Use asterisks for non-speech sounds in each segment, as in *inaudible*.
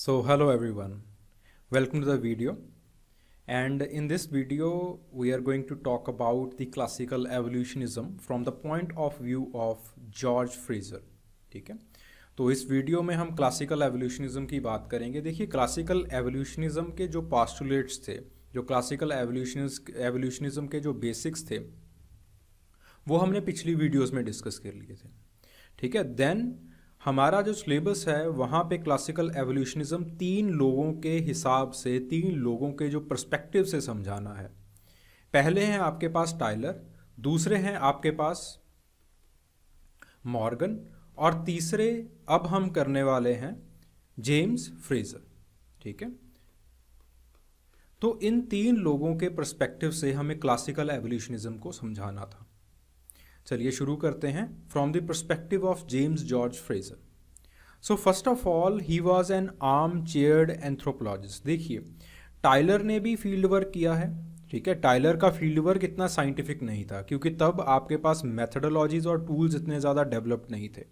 So hello everyone, welcome to the video and in this video we are going to talk about the classical evolutionism from the point of view of George Fraser. ठीक है तो इस video में हम classical एवोल्यूशनिज्म की बात करेंगे देखिए क्लासिकल एवोल्यूशनिज्म के जो पास्टुलेट्स थे जो क्लासिकल एवोल्यूशनिज्म के जो बेसिक्स थे वो हमने पिछली वीडियोस में डिस्कस कर लिए थे ठीक है देन हमारा जो सिलेबस है वहाँ पे क्लासिकल एवोल्यूशनिज्म तीन लोगों के हिसाब से तीन लोगों के जो पर्सपेक्टिव से समझाना है पहले हैं आपके पास टाइलर दूसरे हैं आपके पास मॉर्गन और तीसरे अब हम करने वाले हैं जेम्स फ्रेजर ठीक है तो इन तीन लोगों के पर्सपेक्टिव से हमें क्लासिकल एवोल्यूशनिज्म को समझाना था चलिए शुरू करते हैं from the perspective of James George Frazer so first of all he was an arm chaired anthropologist देखिए टाइलर ने भी फील्ड वर्क किया है ठीक है टाइलर का फील्ड वर्क इतना साइंटिफिक नहीं था क्योंकि तब आपके पास मेथडोलॉजीज और टूल्स इतने ज़्यादा डेवलप्ड नहीं थे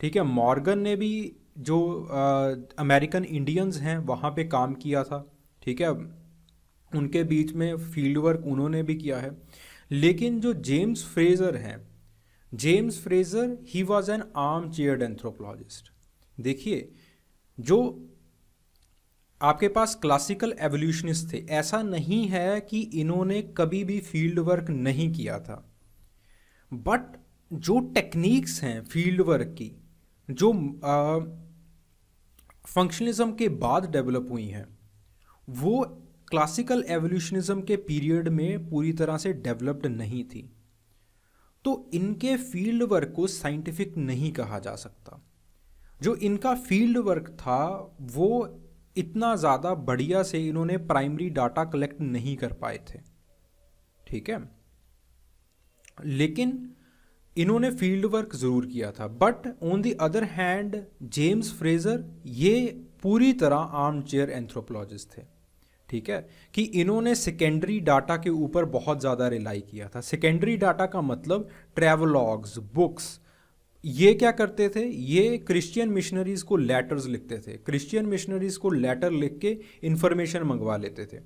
ठीक है मॉर्गन ने भी जो अमेरिकन इंडियंस हैं वहाँ पे काम किया था ठीक है उनके बीच में फील्ड वर्क उन्होंने भी किया है लेकिन जो जेम्स फ्रेज़र हैं James Frazer he was an arm chaired anthropologist देखिए जो आपके पास क्लासिकल एवोल्यूशनिस्ट थे ऐसा नहीं है कि इन्होंने कभी भी फील्ड वर्क नहीं किया था बट जो टेक्निक्स हैं फील्ड वर्क की जो फंक्शनलिज्म के बाद डेवलप हुई हैं वो क्लासिकल एवोल्यूशनिज्म के पीरियड में पूरी तरह से डेवलप्ड नहीं थी तो इनके फील्ड वर्क को साइंटिफिक नहीं कहा जा सकता जो इनका फील्ड वर्क था वो इतना ज़्यादा बढ़िया से इन्होंने प्राइमरी डाटा कलेक्ट नहीं कर पाए थे ठीक है लेकिन इन्होंने फील्ड वर्क ज़रूर किया था but on the other hand James Frazer ये पूरी तरह आर्म चेयर एंथ्रोपोलॉजिस्ट थे ठीक है कि इन्होंने सेकेंडरी डाटा के ऊपर बहुत ज़्यादा रिलाई किया था सेकेंडरी डाटा का मतलब ट्रेवलॉग्स बुक्स ये क्या करते थे ये क्रिश्चियन मिशनरीज़ को लेटर्स लिखते थे क्रिश्चियन मिशनरीज़ को लेटर लिख के इन्फॉर्मेशन मंगवा लेते थे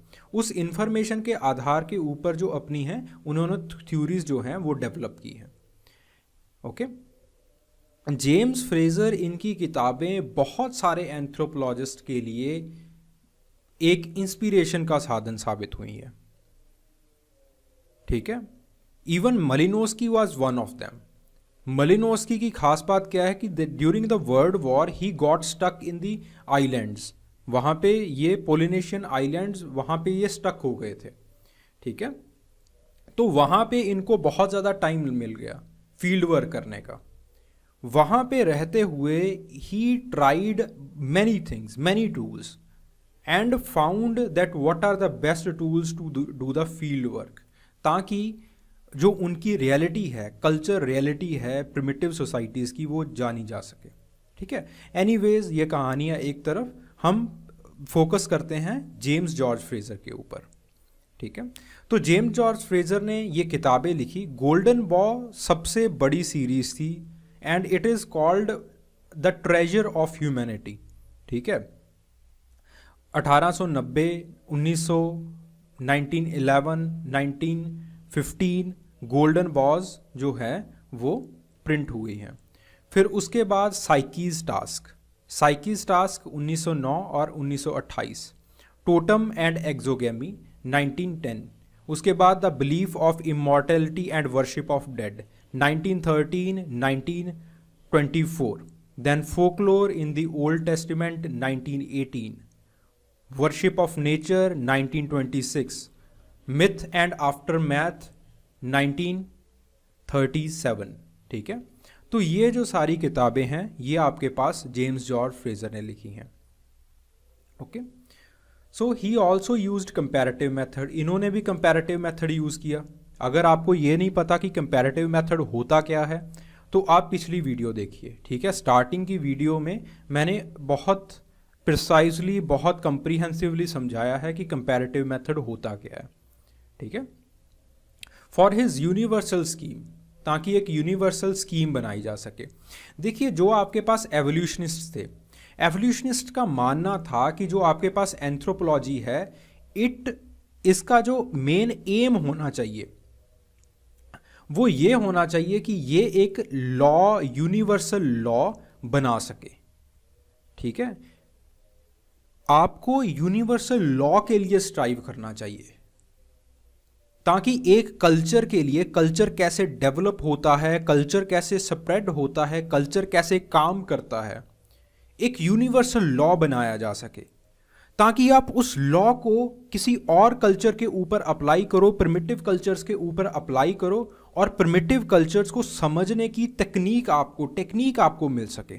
उस इन्फॉर्मेशन के आधार के ऊपर जो अपनी हैं उन्होंने थ्यूरीज जो हैं वो डेवलप की हैं ओके जेम्स फ्रेज़र इनकी किताबें बहुत सारे एंथ्रोपोलॉजिस्ट के लिए एक इंस्पिरेशन का साधन साबित हुई है ठीक है even Malinowski was one of them Malinowski की खास बात क्या है कि during the world war he got stuck in the islands वहां पे ये पोलिनेशियन आइलैंड्स वहां पे ये स्टक हो गए थे ठीक है तो वहां पे इनको बहुत ज़्यादा टाइम मिल गया फील्ड वर्क करने का वहां पे रहते हुए ही tried many things many tools and found that what are the best tools to do the field work ताकि जो उनकी रियलिटी है कल्चर रियलिटी है प्रिमिटिव सोसाइटीज़ की वो जानी जा सके ठीक है एनी वेज ये कहानियाँ एक तरफ हम फोकस करते हैं जेम्स जॉर्ज फ्रेज़र के ऊपर ठीक है तो जेम्स जॉर्ज फ्रेज़र ने ये किताबें लिखी गोल्डन बॉ सबसे बड़ी सीरीज थी and it is called the treasure of humanity ठीक है 1890, 1900, 1915 गोल्डन बॉज जो है वो प्रिंट हुई हैं फिर उसके बाद साइकीज टास्क साइकीज टास्क 1909 और 1928 टोटम एंड एक्जोगेमी 1910 उसके बाद the belief of immortality and worship of dead 1913 1924 then folklore in the old testament 1918 worship of nature 1926 myth and aftermath 1937 ठीक है तो ये जो सारी किताबें हैं ये आपके पास जेम्स जॉर्ज फ्रेजर ने लिखी हैं okay so he also use comparative method इन्होंने भी कंपेरेटिव मैथड यूज़ किया अगर आपको ये नहीं पता कि कंपेरेटिव मैथड होता क्या है तो आप पिछली वीडियो देखिए ठीक है स्टार्टिंग की वीडियो में मैंने बहुत प्रिसाइजली बहुत कंप्रीहेंसिवली समझाया है कि कंपेरेटिव मेथड होता क्या है ठीक है फॉर हिज यूनिवर्सल स्कीम ताकि एक यूनिवर्सल स्कीम बनाई जा सके देखिए जो आपके पास एवोल्यूशनिस्ट थे एवोल्यूशनिस्ट का मानना था कि जो आपके पास एंथ्रोपोलॉजी है इट इसका जो मेन एम होना चाहिए वो ये होना चाहिए कि ये एक लॉ यूनिवर्सल लॉ बना सके ठीक है आपको यूनिवर्सल लॉ के लिए स्ट्राइव करना चाहिए ताकि एक कल्चर के लिए कल्चर कैसे डेवलप होता है कल्चर कैसे स्प्रेड होता है कल्चर कैसे काम करता है एक यूनिवर्सल लॉ बनाया जा सके ताकि आप उस लॉ को किसी और कल्चर के ऊपर अप्लाई करो प्रिमिटिव कल्चर्स के ऊपर अप्लाई करो और प्रिमिटिव कल्चर्स को समझने की तकनीक आपको टेक्निक आपको मिल सके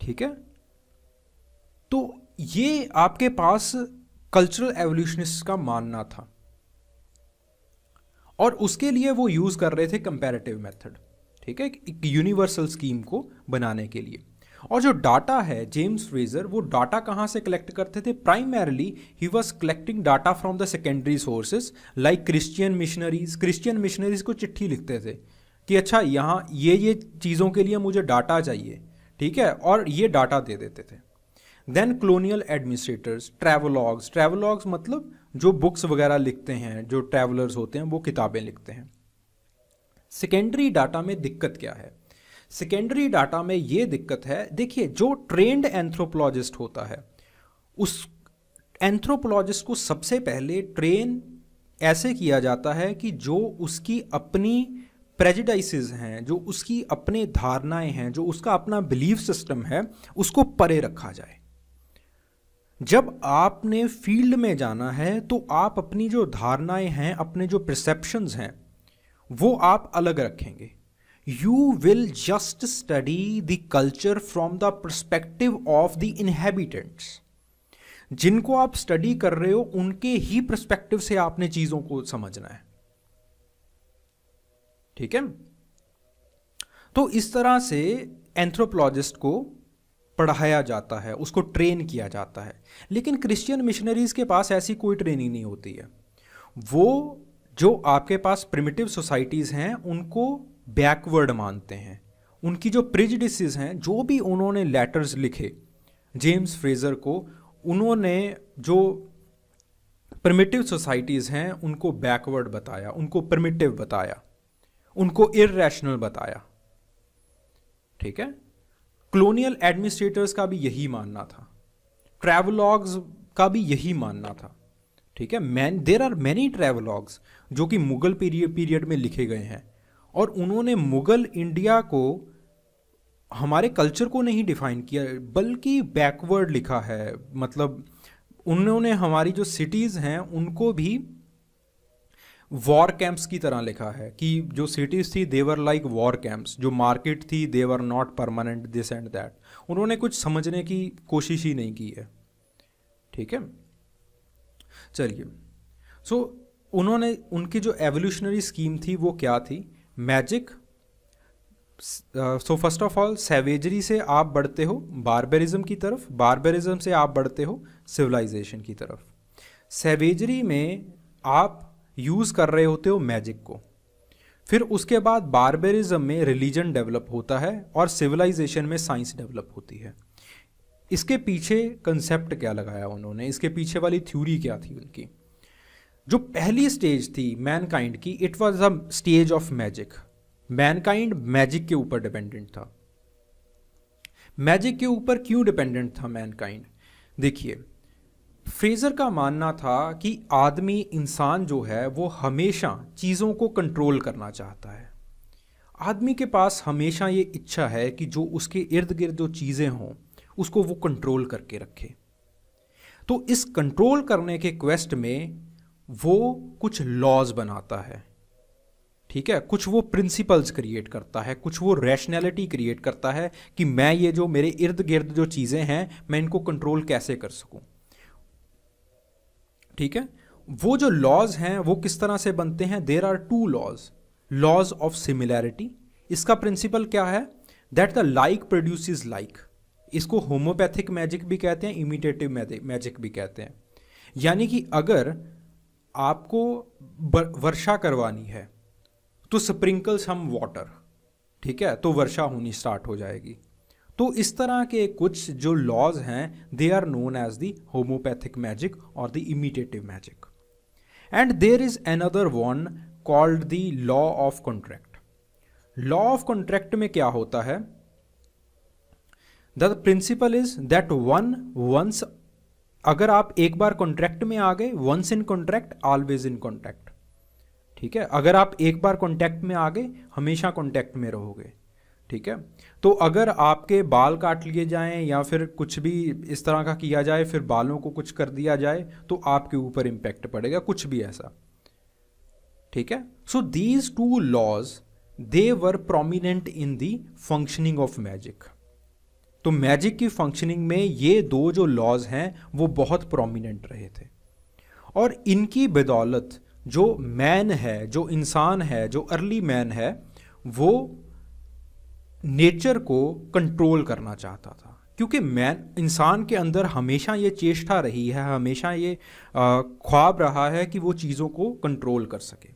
ठीक है तो ये आपके पास कल्चरल एवोल्यूशनिस्ट का मानना था और उसके लिए वो यूज़ कर रहे थे कंपैरेटिव मेथड ठीक है एक यूनिवर्सल स्कीम को बनाने के लिए और जो डाटा है जेम्स फ्रेजर वो डाटा कहाँ से कलेक्ट करते थे primarily he was collecting data from the secondary sources like Christian missionaries Christian missionaries को चिट्ठी लिखते थे कि अच्छा यहाँ ये ये चीज़ों के लिए मुझे डाटा चाहिए ठीक है और ये डाटा दे देते थे then colonial administrators travelogues travelogues मतलब जो बुक्स वगैरह लिखते हैं जो ट्रैवलर्स होते हैं वो किताबें लिखते हैं सेकेंडरी डाटा में दिक्कत क्या है सेकेंडरी डाटा में ये दिक्कत है देखिए जो ट्रेंड एंथ्रोपोलॉजिस्ट होता है उस एंथ्रोपोलॉजिस्ट को सबसे पहले ट्रेन ऐसे किया जाता है कि जो उसकी अपनी प्रेजिडाइसिस हैं जो उसकी अपने धारणाएं हैं जो उसका अपना बिलीफ सिस्टम है उसको परे रखा जाए जब आपने फील्ड में जाना है तो आप अपनी जो धारणाएं हैं अपने जो परसेप्शंस हैं वो आप अलग रखेंगे you will just study the culture from the perspective of the inhabitants जिनको आप स्टडी कर रहे हो उनके ही परस्पेक्टिव से आपने चीजों को समझना है ठीक है तो इस तरह से एंथ्रोपोलॉजिस्ट को पढ़ाया जाता है उसको ट्रेन किया जाता है लेकिन क्रिश्चियन मिशनरीज़ के पास ऐसी कोई ट्रेनिंग नहीं होती है वो जो आपके पास प्रिमिटिव सोसाइटीज़ हैं उनको बैकवर्ड मानते हैं उनकी जो प्रिजडिसेस हैं जो भी उन्होंने लेटर्स लिखे जेम्स फ्रेज़र को उन्होंने जो प्रिमिटिव सोसाइटीज़ हैं उनको बैकवर्ड बताया उनको प्रिमिटिव बताया उनको इरेशनल बताया ठीक है क्लोनियल एडमिनिस्ट्रेटर्स का भी यही मानना था ट्रैवलॉग्स का भी यही मानना था ठीक है man there are many travelogues जो कि मुगल पीरियड में लिखे गए हैं और उन्होंने मुगल इंडिया को हमारे कल्चर को नहीं डिफाइन किया बल्कि बैकवर्ड लिखा है मतलब उन्होंने हमारी जो सिटीज़ हैं उनको भी वॉर कैंप्स की तरह लिखा है कि जो सिटीज़ थी देवर लाइक वॉर कैंप्स जो मार्केट थी they were not permanent this and that उन्होंने कुछ समझने की कोशिश ही नहीं की है ठीक है चलिए सो so, उन्होंने उनकी जो एवोल्यूशनरी स्कीम थी वो क्या थी magic so first of all savagery से आप बढ़ते हो बारबेरिज्म की तरफ बारबेरिज्म से आप बढ़ते हो सिविलाइजेशन की तरफ सेवेजरी में आप यूज़ कर रहे होते हो मैजिक को फिर उसके बाद बारबेरिज्म में रिलीजन डेवलप होता है और सिविलाइजेशन में साइंस डेवलप होती है इसके पीछे कंसेप्ट क्या लगाया उन्होंने इसके पीछे वाली थ्योरी क्या थी उनकी जो पहली स्टेज थी मैनकाइंड की it was a stage of magic mankind magic के ऊपर डिपेंडेंट था मैजिक के ऊपर क्यों डिपेंडेंट था मैनकाइंड देखिए फ्रेज़र का मानना था कि आदमी इंसान जो है वो हमेशा चीज़ों को कंट्रोल करना चाहता है आदमी के पास हमेशा ये इच्छा है कि जो उसके इर्द गिर्द जो चीज़ें हों उसको वो कंट्रोल करके रखे तो इस कंट्रोल करने के क्वेस्ट में वो कुछ लॉज बनाता है ठीक है कुछ वो प्रिंसिपल्स क्रिएट करता है कुछ वो रैशनैलिटी क्रिएट करता है कि मैं ये जो मेरे इर्द गिर्द जो चीज़ें हैं मैं इनको कंट्रोल कैसे कर सकूं ठीक है वो जो लॉज हैं वो किस तरह से बनते हैं there are two laws laws of similarity इसका प्रिंसिपल क्या है that the like produce is like इसको होम्योपैथिक मैजिक भी कहते हैं इमिटेटिव मैजिक भी कहते हैं यानी कि अगर आपको वर्षा करवानी है तो स्प्रिंकल्स हम वाटर ठीक है तो वर्षा होनी स्टार्ट हो जाएगी तो इस तरह के कुछ जो लॉज हैं they are known as the homeopathic magic और the imitative magic and there is another one called the law of contract law of contract में क्या होता है the principle is that one once अगर आप एक बार कॉन्ट्रैक्ट में आ गए once in contract always in contract ठीक है अगर आप एक बार कॉन्ट्रैक्ट में आ गए हमेशा कॉन्टैक्ट में रहोगे ठीक है तो अगर आपके बाल काट लिए जाएं या फिर कुछ भी इस तरह का किया जाए फिर बालों को कुछ कर दिया जाए तो आपके ऊपर इम्पैक्ट पड़ेगा कुछ भी ऐसा ठीक है so these two laws they were prominent in the functioning of magic तो मैजिक की फंक्शनिंग में ये दो जो लॉज हैं वो बहुत प्रोमिनेंट रहे थे और इनकी बदौलत जो मैन है जो इंसान है जो अर्ली मैन है वो नेचर को कंट्रोल करना चाहता था क्योंकि मैन इंसान के अंदर हमेशा ये चेष्टा रही है हमेशा ये ख्वाब रहा है कि वो चीज़ों को कंट्रोल कर सके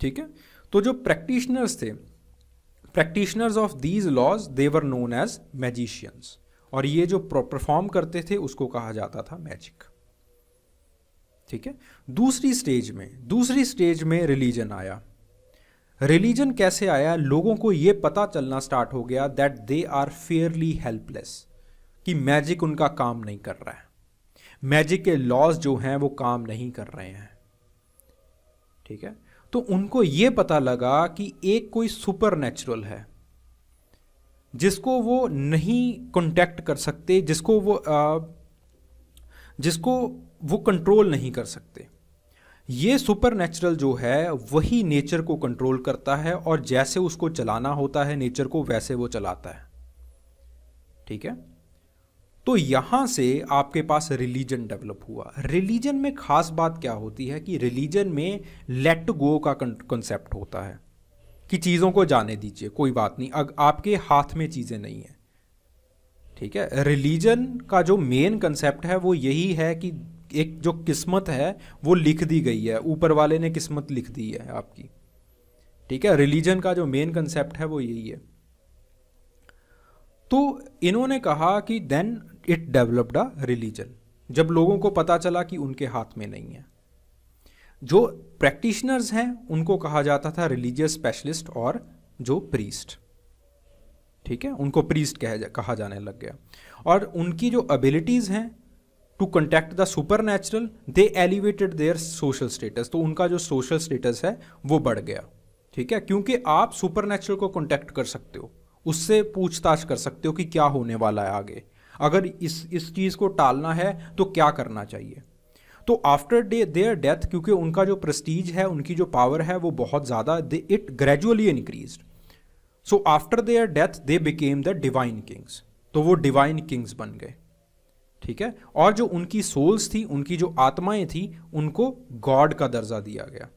ठीक है तो जो प्रैक्टिशनर्स थे practitioners of these laws they were known as magicians और ये जो परफॉर्म करते थे उसको कहा जाता था मैजिक ठीक है दूसरी स्टेज में दूसरी स्टेज में रिलीजन आया रिलीजन कैसे आया लोगों को ये पता चलना स्टार्ट हो गया that they are fairly helpless कि मैजिक उनका काम नहीं कर रहा है मैजिक के लॉज जो हैं वो काम नहीं कर रहे हैं ठीक है तो उनको ये पता लगा कि एक कोई सुपर नेचुरल है जिसको वो नहीं कॉन्टैक्ट कर सकते जिसको वो आ, जिसको वो कंट्रोल नहीं कर सकते ये सुपर नेचुरल जो है वही नेचर को कंट्रोल करता है और जैसे उसको चलाना होता है नेचर को वैसे वो चलाता है ठीक है तो यहां से आपके पास रिलीजन डेवलप हुआ रिलीजन में खास बात क्या होती है कि रिलीजन में लेट गो का कंसेप्ट होता है कि चीज़ों को जाने दीजिए कोई बात नहीं अग, आपके हाथ में चीज़ें नहीं है ठीक है रिलीजन का जो मेन कंसेप्ट है वो यही है कि एक जो किस्मत है वो लिख दी गई है ऊपर वाले ने किस्मत लिख दी है आपकी ठीक है रिलीजन का जो मेन कंसेप्ट है वो यही है तो इन्होंने कहा कि then it developed a religion जब लोगों को पता चला कि उनके हाथ में नहीं है जो प्रैक्टिशनर्स हैं उनको कहा जाता था रिलीजियस स्पेशलिस्ट और जो प्रीस्ट ठीक है उनको प्रीस्ट कह जा, कहा जाने लग गया और उनकी जो एबिलिटीज़ हैं to contact the supernatural they elevated their social status तो उनका जो सोशल स्टेटस है वो बढ़ गया ठीक है क्योंकि आप सुपर नेचुरल को कॉन्टैक्ट कर सकते हो उससे पूछताछ कर सकते हो कि क्या होने वाला है आगे अगर इस इस चीज़ को टालना है तो क्या करना चाहिए तो आफ्टर डे देयर डेथ क्योंकि उनका जो प्रस्टीज है उनकी जो पावर है वो बहुत ज़्यादा they it gradually increase so after their death they became the divine kings तो वो डिवाइन किंग्स बन गए ठीक है और जो उनकी सोल्स थी उनकी जो आत्माएं थी उनको गॉड का दर्जा दिया गया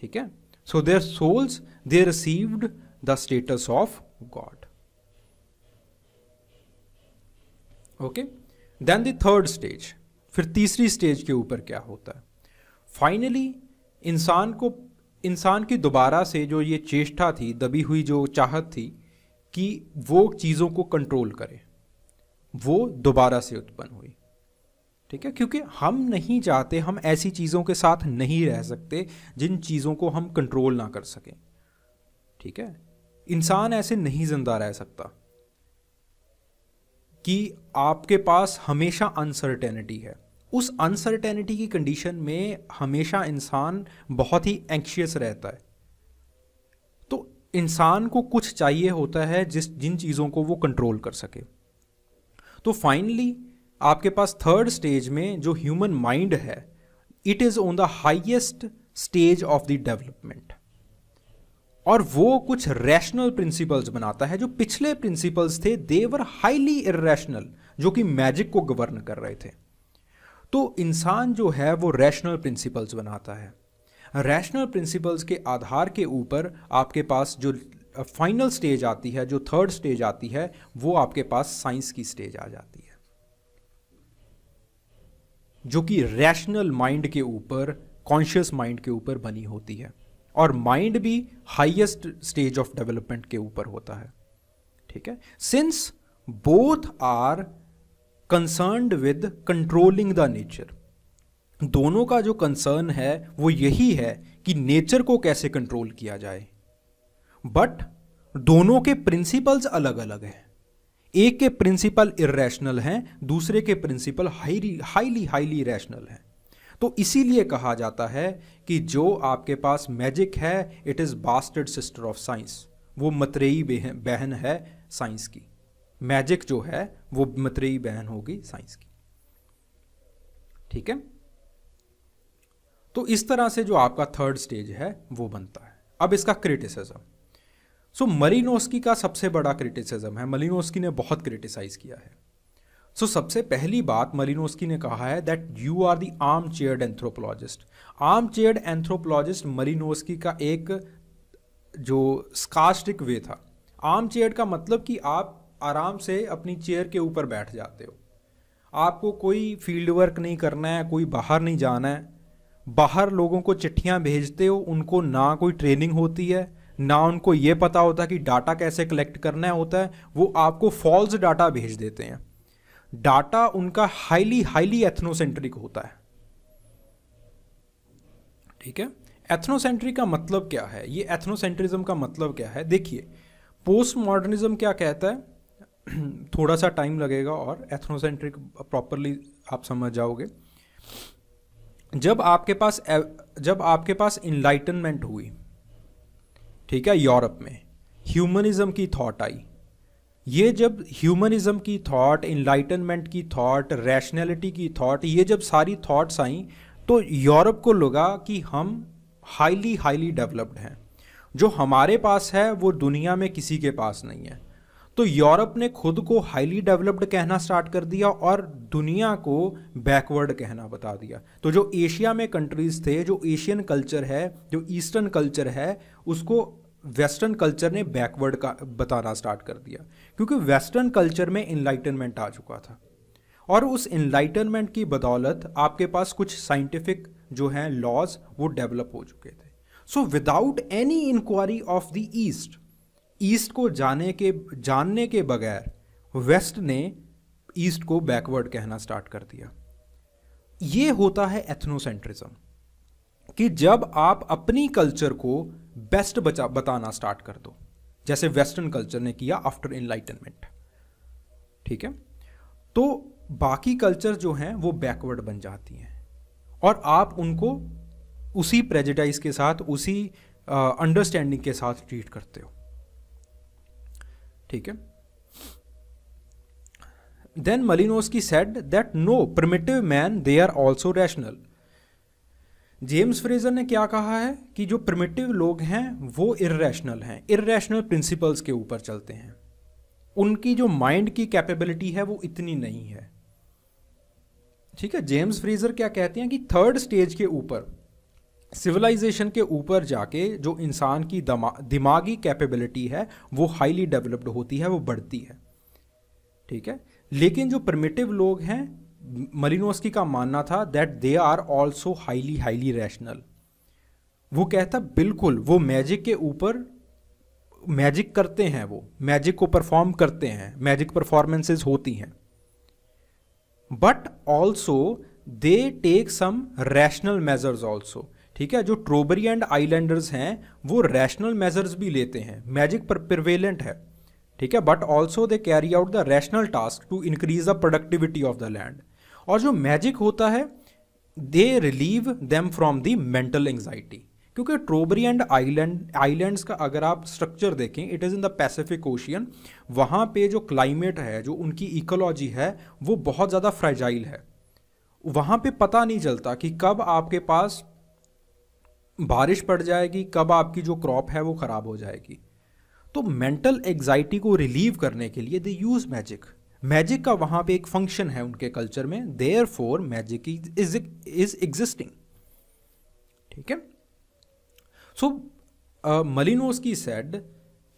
ठीक है so their souls they received the status of God okay then the third stage फिर तीसरी स्टेज के ऊपर क्या होता है फाइनली इंसान को इंसान की दोबारा से जो ये चेष्टा थी दबी हुई जो चाहत थी कि वो चीज़ों को कंट्रोल करे वो दोबारा से उत्पन्न हुई ठीक है क्योंकि हम नहीं चाहते हम ऐसी चीज़ों के साथ नहीं रह सकते जिन चीज़ों को हम कंट्रोल ना कर सकें ठीक है इंसान ऐसे नहीं जिंदा रह सकता कि आपके पास हमेशा अनसर्टेनिटी है उस अनसर्टेनिटी की कंडीशन में हमेशा इंसान बहुत ही एंक्शियस रहता है तो इंसान को कुछ चाहिए होता है जिस जिन चीज़ों को वो कंट्रोल कर सके तो फाइनली आपके पास थर्ड स्टेज में जो ह्यूमन माइंड है it is on the highest stage of the development और वो कुछ रैशनल प्रिंसिपल्स बनाता है जो पिछले प्रिंसिपल्स थे देवर हाईली इेशनल जो कि मैजिक को गवर्न कर रहे थे तो इंसान जो है वो रैशनल प्रिंसिपल्स बनाता है रैशनल प्रिंसिपल्स के आधार के ऊपर आपके पास जो फाइनल स्टेज आती है जो थर्ड स्टेज आती है वो आपके पास साइंस की स्टेज आ जाती है जो कि रैशनल माइंड के ऊपर कॉन्शियस माइंड के ऊपर बनी होती है और माइंड भी हाईएस्ट स्टेज ऑफ डेवलपमेंट के ऊपर होता है ठीक है since both are concern with controlling the nature दोनों का जो कंसर्न है वो यही है कि नेचर को कैसे कंट्रोल किया जाए बट दोनों के प्रिंसिपल्स अलग अलग हैं एक के प्रिंसिपल इरेशनल हैं दूसरे के principle highly highly highly rational हैं तो इसीलिए कहा जाता है कि जो आपके पास मैजिक है it is bastard sister of science वो मतरेई बहन है साइंस की मैजिक जो है वो मतरेई बहन होगी साइंस की ठीक है तो इस तरह से जो आपका थर्ड स्टेज है वो बनता है अब इसका क्रिटिसिज्म सो so, मरीनोस्की का सबसे बड़ा क्रिटिसिज्म है मलिनोस्की ने बहुत क्रिटिसाइज़ किया है सो so, सबसे पहली बात मलिनोस्की ने कहा है that you are the arm chaired anthropologist arm chaired anthropologist Malinowski का एक जो स्कास्टिक वे था आर्म चेयर का मतलब कि आप आराम से अपनी चेयर के ऊपर बैठ जाते हो आपको कोई फील्ड वर्क नहीं करना है कोई बाहर नहीं जाना है बाहर लोगों को चिट्ठियाँ भेजते हो उनको ना कोई ट्रेनिंग होती है ना उनको ये पता होता कि डाटा कैसे कलेक्ट करना होता है वो आपको फॉल्स डाटा भेज देते हैं डाटा उनका हाईली हाईली एथनोसेंट्रिक होता है ठीक है एथनोसेंट्रिक का मतलब क्या है ये एथनोसेंट्रिज्म का मतलब क्या है देखिए पोस्ट मॉडर्निज्म क्या कहता है *clears throat* थोड़ा सा टाइम लगेगा और एथनोसेंट्रिक प्रॉपरली आप समझ जाओगे जब आपके पास जब आपके पास इनलाइटनमेंट हुई ठीक है यूरोप में ह्यूमनिज्म की थॉट आई ये जब ह्यूमनिज्म की थॉट इनलाइटनमेंट की थॉट रैशनैलिटी की थॉट ये जब सारी थॉट्स आई तो यूरोप को लगा कि हम हाईली हाईली डेवलप्ड हैं जो हमारे पास है वो दुनिया में किसी के पास नहीं है तो यूरोप ने खुद को हाईली डेवलप्ड कहना स्टार्ट कर दिया और दुनिया को बैकवर्ड कहना बता दिया तो जो एशिया में कंट्रीज़ थे जो एशियन कल्चर है जो ईस्टर्न कल्चर है उसको वेस्टर्न कल्चर ने बैकवर्ड का बताना स्टार्ट कर दिया क्योंकि वेस्टर्न कल्चर में इनलाइटनमेंट आ चुका था और उस इनलाइटनमेंट की बदौलत आपके पास कुछ साइंटिफिक जो हैं लॉज वो डेवलप हो चुके थे so without any inquiry of the East East को जाने के जानने के बगैर वेस्ट ने ईस्ट को बैकवर्ड कहना स्टार्ट कर दिया ये होता है एथनोसेंट्रिज्म कि जब आप अपनी कल्चर को बेस्ट बचा बताना स्टार्ट कर दो जैसे वेस्टर्न कल्चर ने किया आफ्टर इनलाइटनमेंट ठीक है तो बाकी कल्चर जो हैं वो बैकवर्ड बन जाती हैं और आप उनको उसी प्रेजिटाइज के साथ उसी अंडरस्टैंडिंग uh, के साथ ट्रीट करते हो ठीक है then Malinowski said that no primitive man they are also rational James Frazer ने क्या कहा है कि जो प्रिमिटिव लोग हैं वो इरेशनल हैं इरेशनल प्रिंसिपल्स के ऊपर चलते हैं उनकी जो माइंड की कैपेबिलिटी है वो इतनी नहीं है ठीक है जेम्स फ्रेजर क्या कहते हैं कि थर्ड स्टेज के ऊपर सिविलाइजेशन के ऊपर जाके जो इंसान की दमा दिमागी कैपेबिलिटी है वो हाईली डेवलप्ड होती है वो बढ़ती है ठीक है लेकिन जो प्रमेटिव लोग हैं मरीनोस्की का मानना था that they are also highly highly rational वो कहता बिल्कुल वो मैजिक के ऊपर मैजिक करते हैं वो मैजिक को परफॉर्म करते हैं मैजिक परफॉर्मेंसेज होती हैं but also they take some rational measures also ठीक है जो ट्रोबरी एंड आइलैंडर्स हैं वो रैशनल मेजर्स भी लेते हैं मैजिक पर प्रिवेलेंट है ठीक है but also they carry out the rational task to increase the productivity of the land और जो मैजिक होता है they relieve them from the mental anxiety क्योंकि ट्रोबरी एंड आइलैंड आइलैंड्स का अगर आप स्ट्रक्चर देखें it is in the Pacific Ocean वहाँ पे जो क्लाइमेट है जो उनकी इकोलॉजी है वो बहुत ज़्यादा फ्रेजाइल है वहाँ पे पता नहीं चलता कि कब आपके पास बारिश पड़ जाएगी कब आपकी जो क्रॉप है वो ख़राब हो जाएगी तो मेंटल एग्जाइटी को रिलीव करने के लिए दे यूज़ मैजिक मैजिक का वहाँ पे एक फंक्शन है उनके कल्चर में therefore magic is is existing ठीक है सो मलिनोस की सेड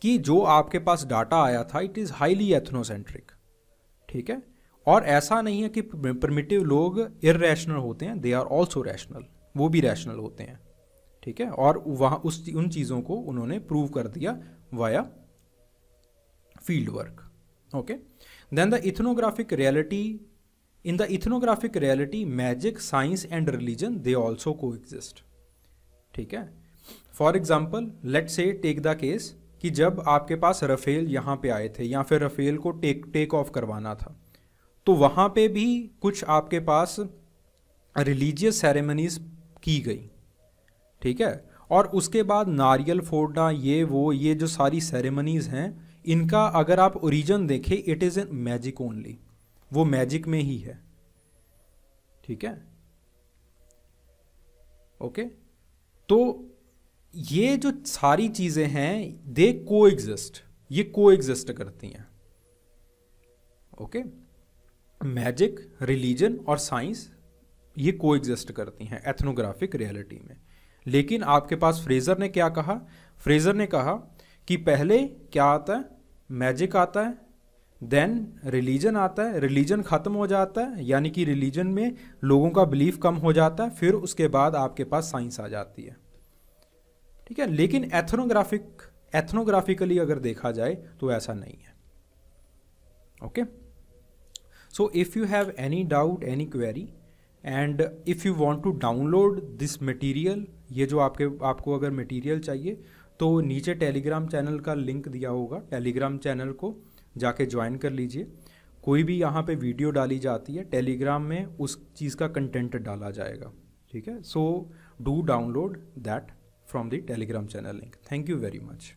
कि जो आपके पास डाटा आया था इट इज़ हाईली एथनोसेंट्रिक ठीक है और ऐसा नहीं है कि प्रमिटिव लोग इेशनल होते हैं दे आर ऑल्सो रैशनल वो भी रैशनल होते हैं ठीक है और वहाँ उस उन चीज़ों को उन्होंने प्रूव कर दिया via field work okay okay? The ethnographic reality in the ethnographic reality magic science and religion they also coexist ठीक है for example let say take the case कि जब आपके पास रफेल यहाँ पे आए थे या फिर रफेल को टेक टेक ऑफ करवाना था तो वहाँ पे भी कुछ आपके पास रिलीजियस सेरेमनीज की गई ठीक है और उसके बाद नारियल फोड़ना ये वो ये जो सारी सेरेमनीज़ हैं इनका अगर आप ओरिजिन देखें it is in magic only वो मैजिक में ही है ठीक है ओके तो ये जो सारी चीज़ें हैं दे को एग्जिस्ट ये को एग्जिस्ट करती हैं ओके मैजिक रिलीजन और साइंस ये को एग्जिस्ट करती हैं एथनोग्राफिक रियलिटी में लेकिन आपके पास फ्रेज़र ने क्या कहा फ्रेज़र ने कहा कि पहले क्या आता है मैजिक आता है देन रिलीजन आता है रिलीजन ख़त्म हो जाता है यानी कि रिलीजन में लोगों का बिलीफ कम हो जाता है फिर उसके बाद आपके पास साइंस आ जाती है ठीक है लेकिन एथनोग्राफिक एथनोग्राफिकली अगर देखा जाए तो ऐसा नहीं है okay so if you have any doubt any query and if you want to download this material ये जो आपके आपको अगर मटीरियल चाहिए तो नीचे टेलीग्राम चैनल का लिंक दिया होगा टेलीग्राम चैनल को जाके ज्वाइन कर लीजिए कोई भी यहाँ पे वीडियो डाली जाती है टेलीग्राम में उस चीज़ का कंटेंट डाला जाएगा ठीक है so do download that from the Telegram channel link thank you very much